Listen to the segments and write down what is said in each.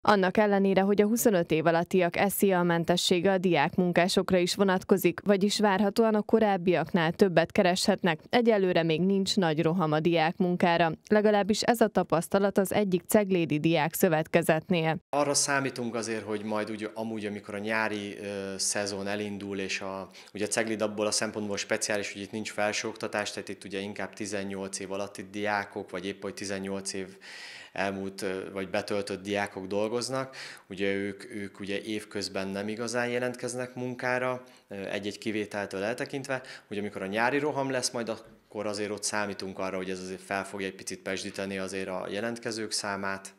Annak ellenére, hogy a 25 év alattiak SZIA mentessége a diákmunkásokra is vonatkozik, vagyis várhatóan a korábbiaknál többet kereshetnek, egyelőre még nincs nagy roham a diákmunkára. Legalábbis ez a tapasztalat az egyik ceglédi diák szövetkezetnél. Arra számítunk azért, hogy majd úgy, amúgy, amikor a nyári ö, szezon elindul, és a, ugye a cegléd abból a szempontból speciális, hogy itt nincs felsőoktatás, tehát itt ugye inkább 18 év alatti diákok, vagy épp hogy 18 év elmúlt vagy betöltött diákok dolgoznak. Ugye ők, ők ugye évközben nem igazán jelentkeznek munkára, egy-egy kivételtől eltekintve, hogy amikor a nyári roham lesz, majd akkor azért ott számítunk arra, hogy ez azért fel fogja egy picit pesdíteni azért a jelentkezők számát.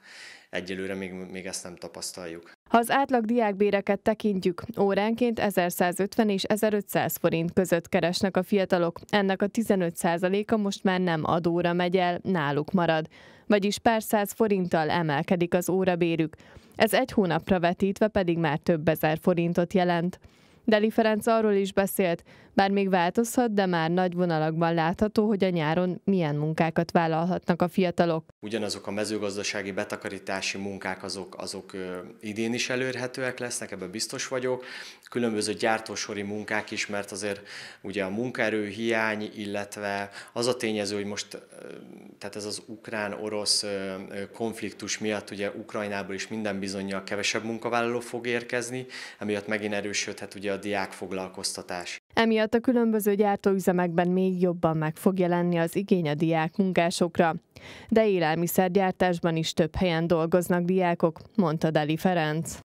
Egyelőre még, még ezt nem tapasztaljuk. Ha az átlag diákbéreket tekintjük, óránként 1150 és 1500 forint között keresnek a fiatalok, ennek a 15%-a most már nem adóra megy el, náluk marad. Vagyis pár száz forinttal emelkedik az órabérük, ez egy hónapra vetítve pedig már több ezer forintot jelent. Deli Ferenc arról is beszélt, bár még változhat, de már nagy vonalakban látható, hogy a nyáron milyen munkákat vállalhatnak a fiatalok. Ugyanazok a mezőgazdasági betakarítási munkák azok, azok idén is előrhetőek lesznek, ebben biztos vagyok. Különböző gyártósori munkák is, mert azért ugye a munkaerő hiány, illetve az a tényező, hogy most tehát ez az ukrán-orosz konfliktus miatt ugye Ukrajnából is minden bizonyal kevesebb munkavállaló fog érkezni, emiatt megint erősödhet ugye a diákfoglalkoztatás. Emiatt a különböző gyártóüzemekben még jobban meg fog jelenni az igény a diák munkásokra. De élelmiszergyártásban is több helyen dolgoznak diákok, mondta Deli Ferenc.